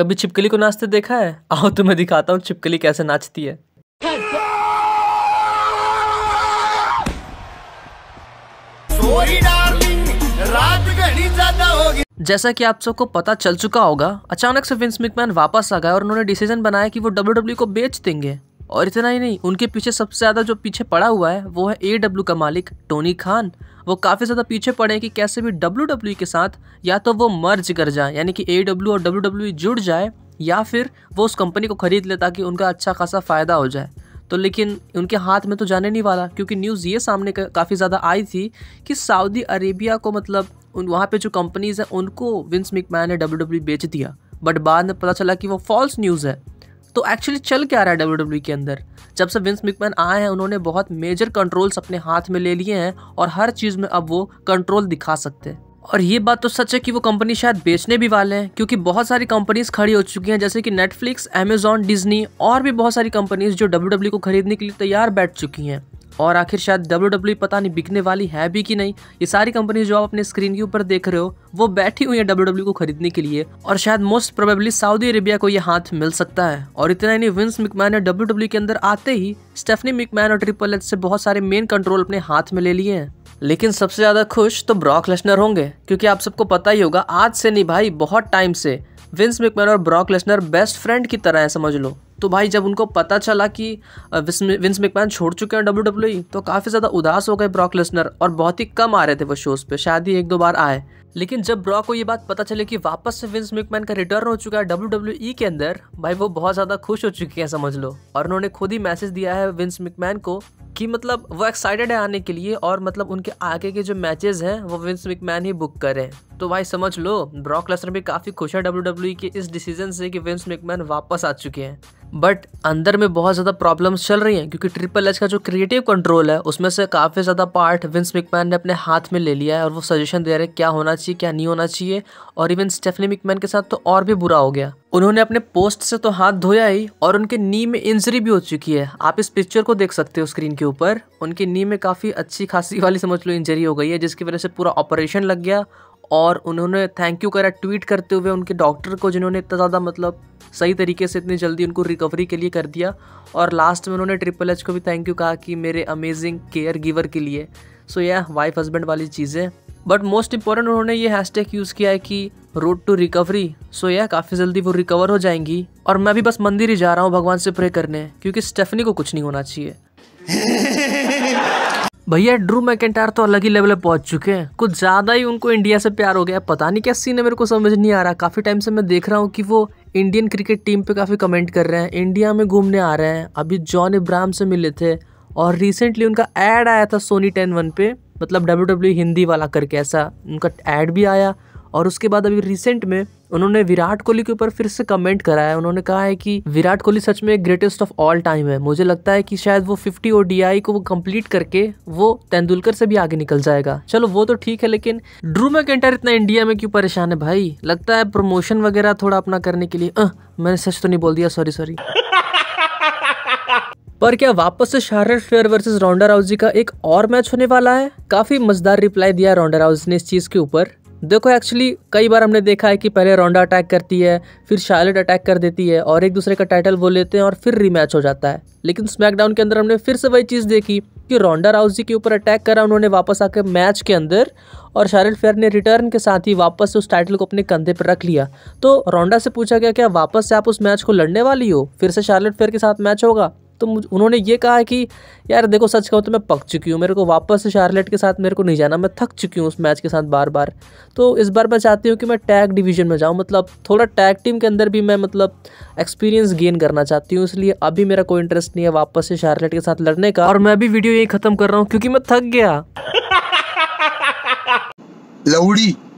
कभी छिपकली को नाचते देखा है आओ तुम्हें तो दिखाता हूँ छिपकली कैसे नाचती है जैसा कि आप सबको पता चल चुका होगा अचानक से विंस मिकमैन वापस आ गए और उन्होंने डिसीजन बनाया कि वो डब्ल्यू e को बेच देंगे और इतना ही नहीं उनके पीछे सबसे ज़्यादा जो पीछे पड़ा हुआ है वो है ए डब्ल्यू का मालिक टोनी खान वो काफ़ी ज़्यादा पीछे पड़े कि कैसे भी डब्ल्यू डब्ल्यू e के साथ या तो वो मर्ज कर जाए यानी कि ए डब्ल्यू और डब्ल्यू डब्ल्यू e जुड़ जाए या फिर वो उस कंपनी को ख़रीद ले ताकि उनका अच्छा खासा फ़ायदा हो जाए तो लेकिन उनके हाथ में तो जाने नहीं वाला क्योंकि न्यूज़ ये सामने का, काफ़ी ज़्यादा आई थी कि सऊदी अरेबिया को मतलब उन वहाँ पर जो कंपनीज़ हैं उनको विंस मिकमैन ने डब्ल्यू e बेच दिया बट बाद में पता चला कि वो फॉल्स न्यूज़ है तो एक्चुअली चल क्या रहा है डब्ल्यू डब्ल्यू e के अंदर जब से विंस मिकमैन आए हैं उन्होंने बहुत मेजर कंट्रोल्स अपने हाथ में ले लिए हैं और हर चीज़ में अब वो कंट्रोल दिखा सकते हैं और ये बात तो सच है कि वो कंपनी शायद बेचने भी वाले हैं क्योंकि बहुत सारी कंपनीज खड़ी हो चुकी हैं जैसे कि नेटफ्लिक्स अमेजॉन डिजनी और भी बहुत सारी कंपनीज जो डब्ल्यू e को खरीदने के लिए तैयार बैठ चुकी हैं और आखिर शायद डब्ल्यू e पता नहीं बिकने वाली है भी कि नहीं ये सारी कंपनी जो आप अपने स्क्रीन के ऊपर देख रहे हो वो बैठी हुई है डब्ल्यू e को खरीदने के लिए और शायद मोस्ट प्रोबेबली सऊदी अरेबिया को ये हाथ मिल सकता है और इतना ही नहीं विंस मिकमैन ने डब्ल्यू e के अंदर आते ही स्टेफनी मिकमैन और ट्रिपल एच से बहुत सारे मेन कंट्रोल अपने हाथ में ले लिए हैं लेकिन सबसे ज़्यादा खुश तो ब्रॉक लेसनर होंगे क्योंकि आप सबको पता ही होगा आज से नहीं भाई बहुत टाइम से विंस मिकमैन और ब्रॉक लेसनर बेस्ट फ्रेंड की तरह है समझ लो तो भाई जब उनको पता चला कि विंस मिकमैन छोड़ चुके हैं डब्ल्यू डब्ल्यू e, तो काफ़ी ज़्यादा उदास हो गए ब्रॉक लेसनर और बहुत ही कम आ रहे थे वो शोज़ पे शायद ही एक दो बार आए लेकिन जब ब्रॉक को ये बात पता चली कि वापस से विंस मिकमैन का रिटर्न हो चुका है डब्ल्यू डब्ल्यू ई के अंदर भाई वो बहुत ज़्यादा खुश हो चुके हैं समझ लो और उन्होंने खुद ही मैसेज दिया है विंस मिकमैन को कि मतलब वो एक्साइटेड है आने के लिए और मतलब उनके आगे के जो मैचेस हैं वो विंस मैन ही बुक करें तो भाई समझ लो ब्रॉक लेसनर भी काफ़ी खुश है डब्ल्यू e के इस डिसीजन से कि विंस मिकमैन वापस आ चुके हैं बट अंदर में बहुत ज़्यादा प्रॉब्लम्स चल रही हैं क्योंकि ट्रिपल एच का जो क्रिएटिव कंट्रोल है उसमें से काफ़ी ज़्यादा पार्ट विंस मिकमैन ने अपने हाथ में ले लिया है और वो सजेशन दे रहे हैं क्या होना चाहिए क्या नहीं होना चाहिए और इवन स्टेफनी मिकमैन के साथ तो और भी बुरा हो गया उन्होंने अपने पोस्ट से तो हाथ धोया ही और उनके नी में इंजरी भी हो चुकी है आप इस पिक्चर को देख सकते हो स्क्रीन के ऊपर उनके नी में काफ़ी अच्छी खासी वाली समझ लो इंजरी हो गई है जिसकी वजह से पूरा ऑपरेशन लग गया और उन्होंने थैंक यू करा ट्वीट करते हुए उनके डॉक्टर को जिन्होंने इतना ज़्यादा मतलब सही तरीके से इतनी जल्दी उनको रिकवरी के लिए कर दिया और लास्ट में उन्होंने ट्रिपल एच को भी थैंक यू कहा कि मेरे अमेजिंग केयर गिवर के लिए सो यह वाइफ हस्बैंड वाली चीज़ें बट मोस्ट इंपॉर्टेंट उन्होंने ये हैशटैग यूज़ किया है कि रोड टू रिकवरी सो यह काफ़ी जल्दी वो रिकवर हो जाएंगी और मैं भी बस मंदिर ही जा रहा हूँ भगवान से प्रे करने क्योंकि स्टेफनी को कुछ नहीं होना चाहिए भैया ड्रू मैकेंटायर तो अलग ही लेवल पे पहुंच चुके हैं कुछ ज़्यादा ही उनको इंडिया से प्यार हो गया पता नहीं क्या सीन है मेरे को समझ नहीं आ रहा काफ़ी टाइम से मैं देख रहा हूँ कि वो इंडियन क्रिकेट टीम पे काफ़ी कमेंट कर रहे हैं इंडिया में घूमने आ रहे हैं अभी जॉन इब्राहम से मिले थे और रिसेंटली उनका एड आया था सोनी टेन वन पे मतलब डब्ल्यू e हिंदी वाला करके ऐसा उनका एड भी आया और उसके बाद अभी रिसेंट में उन्होंने विराट कोहली के ऊपर फिर से कमेंट करा है उन्होंने कहा है कि विराट कोहली सच में ग्रेटेस्ट ऑफ ऑल टाइम है मुझे लगता है कि शायद वो 50 ओडीआई को वो कंप्लीट करके वो तेंदुलकर से भी आगे निकल जाएगा चलो वो तो ठीक है लेकिन ड्रू मैकेंटर इतना इंडिया में क्यों परेशान है भाई लगता है प्रमोशन वगैरह थोड़ा अपना करने के लिए अः मैंने सच तो नहीं बोल दिया सॉरी सॉरी पर क्या वापस से Charlotte Flair versus Ronda Rousey ji का एक और मैच होने वाला है काफी मजेदार रिप्लाई दिया राउंडर हाउस ने इस चीज के ऊपर देखो एक्चुअली कई बार हमने देखा है कि पहले रोंडा अटैक करती है फिर शार्लेट अटैक कर देती है और एक दूसरे का टाइटल बोल लेते हैं और फिर रीमैच हो जाता है लेकिन स्मैकडाउन के अंदर हमने फिर से वही चीज़ देखी कि रोंडा राउस जी के ऊपर अटैक करा उन्होंने वापस आकर मैच के अंदर और शार्लेट फेयर ने रिटर्न के साथ ही वापस से उस टाइटल को अपने कंधे पर रख लिया तो रोंडा से पूछा गया क्या वापस से आप उस मैच को लड़ने वाली हो फिर से शार्लेट फेयर के साथ मैच होगा तो मुझ उन्होंने ये कहा कि यार देखो सच कहूँ तो मैं पक चुकी हूँ मेरे को वापस से शार्लेट के साथ मेरे को नहीं जाना मैं थक चुकी हूँ उस मैच के साथ बार बार तो इस बार मैं चाहती हूँ कि मैं टैग डिवीजन में जाऊँ मतलब थोड़ा टैग टीम के अंदर भी मैं मतलब एक्सपीरियंस गेन करना चाहती हूँ इसलिए अभी मेरा कोई इंटरेस्ट नहीं है वापस से शार्लेट के साथ लड़ने का और मैं अभी वीडियो यही ख़त्म कर रहा हूँ क्योंकि मैं थक गया लौड़ी